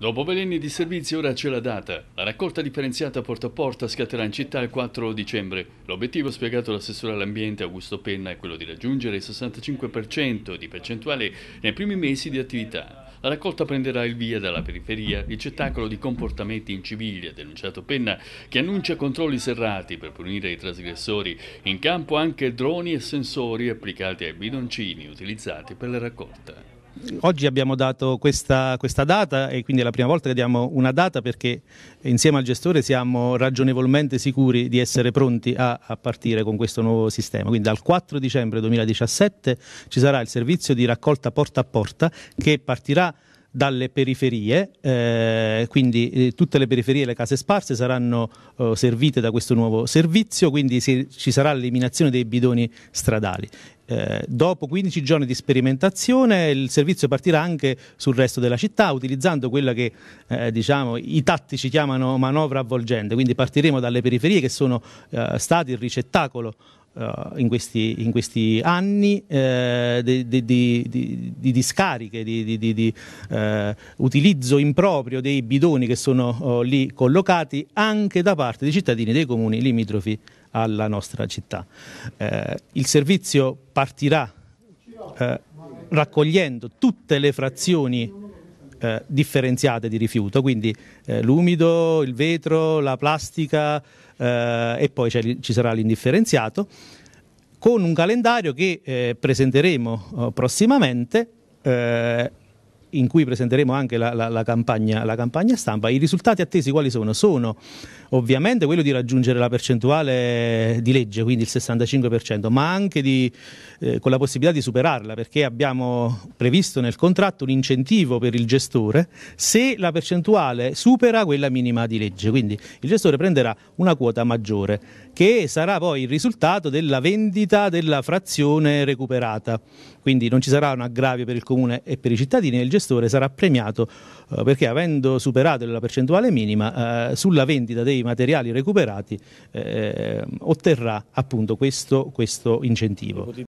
Dopo veleni di servizio ora c'è la data. La raccolta differenziata porta a porta scatterà in città il 4 dicembre. L'obiettivo spiegato dall'assessore all'ambiente Augusto Penna è quello di raggiungere il 65% di percentuale nei primi mesi di attività. La raccolta prenderà il via dalla periferia, il cettacolo di comportamenti incivili, ha denunciato Penna, che annuncia controlli serrati per punire i trasgressori, in campo anche droni e sensori applicati ai bidoncini utilizzati per la raccolta. Oggi abbiamo dato questa, questa, data e quindi è la prima volta che diamo una data perché insieme al gestore siamo ragionevolmente sicuri di essere pronti a, a, partire con questo nuovo sistema. Quindi dal 4 dicembre 2017 ci sarà il servizio di raccolta porta a porta che partirà dalle periferie, eh, quindi eh, tutte le periferie e le case sparse saranno eh, servite da questo nuovo servizio, quindi si, ci sarà l'eliminazione dei bidoni stradali eh, dopo 15 giorni di sperimentazione il servizio partirà anche sul resto della città utilizzando quella che eh, diciamo, i tattici chiamano manovra avvolgente, quindi partiremo dalle periferie che sono eh, stati il ricettacolo Uh, in, questi, in, questi, anni eh, di, di, di, di, discariche, di, eh, utilizzo improprio dei bidoni che sono oh, lì collocati anche da parte di cittadini dei comuni limitrofi alla nostra città. Eh, il servizio partirà eh, raccogliendo tutte le frazioni eh, differenziate di rifiuto, quindi eh, l'umido, il vetro, la plastica eh, e poi ci sarà l'indifferenziato, con un calendario che eh, presenteremo oh, prossimamente eh, in cui presenteremo anche la, la, la, campagna, la, campagna, stampa. I risultati attesi quali sono? Sono ovviamente quello di raggiungere la percentuale di legge, quindi il 65%, ma anche di, eh, con la possibilità di superarla, perché abbiamo previsto nel contratto un incentivo per il gestore se la percentuale supera quella minima di legge, quindi il gestore prenderà una quota maggiore, che sarà poi il risultato della vendita della frazione recuperata. Quindi non ci sarà un aggravio per il comune e per i cittadini, il gestore gestore sarà premiato eh, perché avendo superato la percentuale minima eh, sulla vendita dei materiali recuperati eh, otterrà appunto questo, questo incentivo.